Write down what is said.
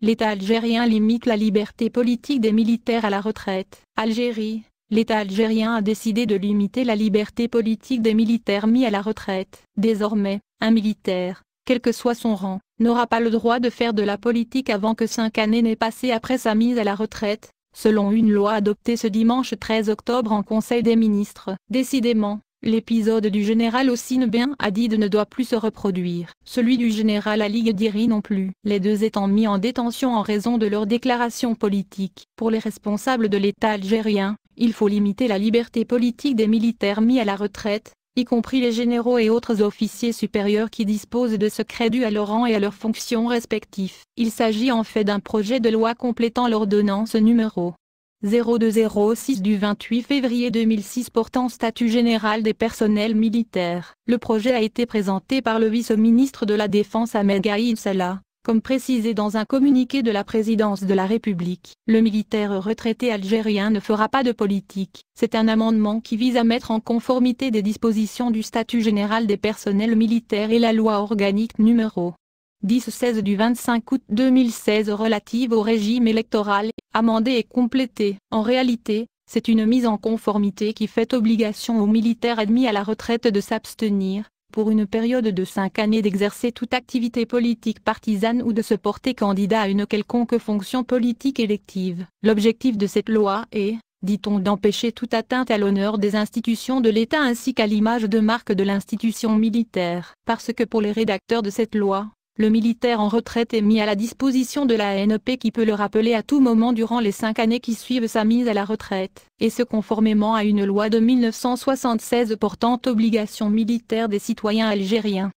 L'État algérien limite la liberté politique des militaires à la retraite. Algérie, l'État algérien a décidé de limiter la liberté politique des militaires mis à la retraite. Désormais, un militaire, quel que soit son rang, n'aura pas le droit de faire de la politique avant que cinq années n'aient passé après sa mise à la retraite, selon une loi adoptée ce dimanche 13 octobre en Conseil des ministres. Décidément, L'épisode du général Ossine Ben Hadid ne doit plus se reproduire. Celui du général Ali Diri non plus. Les deux étant mis en détention en raison de leurs déclarations politiques. Pour les responsables de l'État algérien, il faut limiter la liberté politique des militaires mis à la retraite, y compris les généraux et autres officiers supérieurs qui disposent de secrets dus à leur rang et à leurs fonctions respectifs. Il s'agit en fait d'un projet de loi complétant l'ordonnance numéro 0206 du 28 février 2006 portant statut général des personnels militaires. Le projet a été présenté par le vice-ministre de la Défense Ahmed Gaïd Salah, comme précisé dans un communiqué de la présidence de la République. Le militaire retraité algérien ne fera pas de politique. C'est un amendement qui vise à mettre en conformité des dispositions du statut général des personnels militaires et la loi organique numéro 10-16 du 25 août 2016 relative au régime électoral, amendé et complété. En réalité, c'est une mise en conformité qui fait obligation aux militaires admis à la retraite de s'abstenir, pour une période de cinq années d'exercer toute activité politique partisane ou de se porter candidat à une quelconque fonction politique élective. L'objectif de cette loi est, dit-on d'empêcher toute atteinte à l'honneur des institutions de l'État ainsi qu'à l'image de marque de l'institution militaire. Parce que pour les rédacteurs de cette loi, le militaire en retraite est mis à la disposition de la ANP e qui peut le rappeler à tout moment durant les cinq années qui suivent sa mise à la retraite, et ce conformément à une loi de 1976 portant obligation militaire des citoyens algériens.